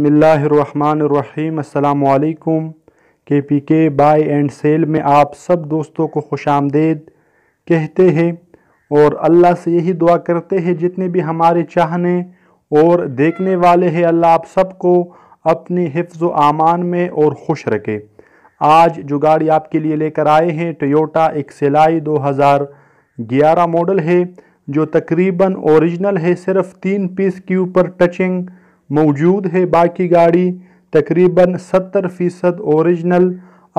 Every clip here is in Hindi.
बसमीम् अल्लाम के पी के बाई एंड सेल में आप सब दोस्तों को खुश आमदेद कहते हैं और अल्लाह से यही दुआ करते हैं जितने भी हमारे चाहने और देखने वाले हैं अल्लाह आप सबको अपने हिफ्ज़ आमान में और खुश रखे आज जो गाड़ी आपके लिए लेकर आए हैं टोयोटा एक्सेलाई 2011 मॉडल है जो तकरीबन ओरिजिनल है सिर्फ तीन पीस के ऊपर टचिंग मौजूद है बाकी गाड़ी तकरीबन 70 फ़ीसद औरिजनल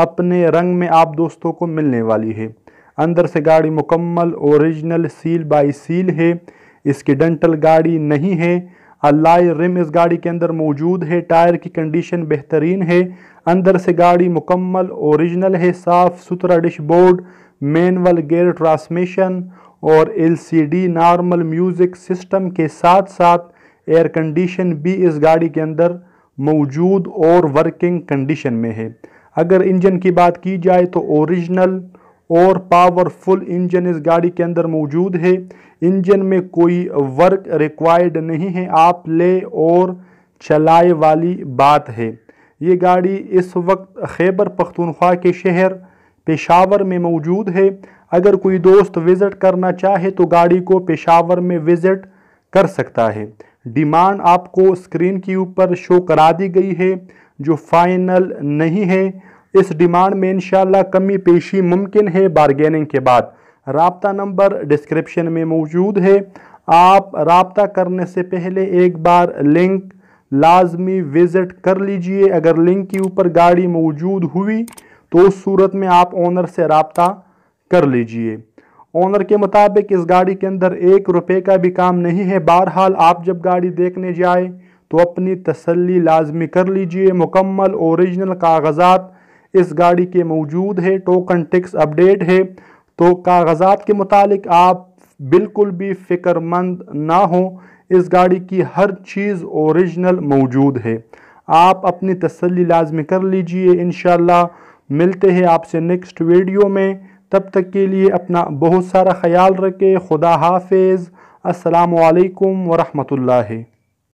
अपने रंग में आप दोस्तों को मिलने वाली है अंदर से गाड़ी मुकम्मल ओरिजिनल सील बाई सील है इसकी डेंटल गाड़ी नहीं है अल्लाई रिम इस गाड़ी के अंदर मौजूद है टायर की कंडीशन बेहतरीन है अंदर से गाड़ी मुकम्मल ओरिजिनल है साफ़ सुथरा डिशबोर्ड मैनअल गेयर ट्रांसमिशन और एलसीडी नॉर्मल म्यूज़िक सिस्टम के साथ साथ एयर कंडीशन भी इस गाड़ी के अंदर मौजूद और वर्किंग कंडीशन में है अगर इंजन की बात की जाए तो ओरिजिनल और पावरफुल इंजन इस गाड़ी के अंदर मौजूद है इंजन में कोई वर्क रिक्वायर्ड नहीं है आप ले और चलाए वाली बात है ये गाड़ी इस वक्त खैबर पख्तूनख्वा के शहर पेशावर में मौजूद है अगर कोई दोस्त विज़िट करना चाहे तो गाड़ी को पेशावर में विज़िट कर सकता है डिमांड आपको स्क्रीन के ऊपर शो करा दी गई है जो फाइनल नहीं है इस डिमांड में इन कमी पेशी मुमकिन है बारगेनिंग के बाद रबता नंबर डिस्क्रिप्शन में मौजूद है आप रबता करने से पहले एक बार लिंक लाजमी विज़िट कर लीजिए अगर लिंक के ऊपर गाड़ी मौजूद हुई तो उस सूरत में आप ओनर से रबता कर लीजिए ओनर के मुताबिक इस गाड़ी के अंदर एक रुपये का भी काम नहीं है बहरहाल आप जब गाड़ी देखने जाए तो अपनी तसल्ली लाजमी कर लीजिए मुकम्मल ओरिजिनल कागजात इस गाड़ी के मौजूद है टोकन टिक्स अपडेट है तो कागजात के मुतालिक आप बिल्कुल भी फिक्रमंद ना हो इस गाड़ी की हर चीज़ ओरिजिनल मौजूद है आप अपनी तसल्ली लाजमी कर लीजिए इन मिलते हैं आपसे नेक्स्ट वीडियो में तब तक के लिए अपना बहुत सारा ख्याल रखें खुदा हाफिज़ असलकम वरहमल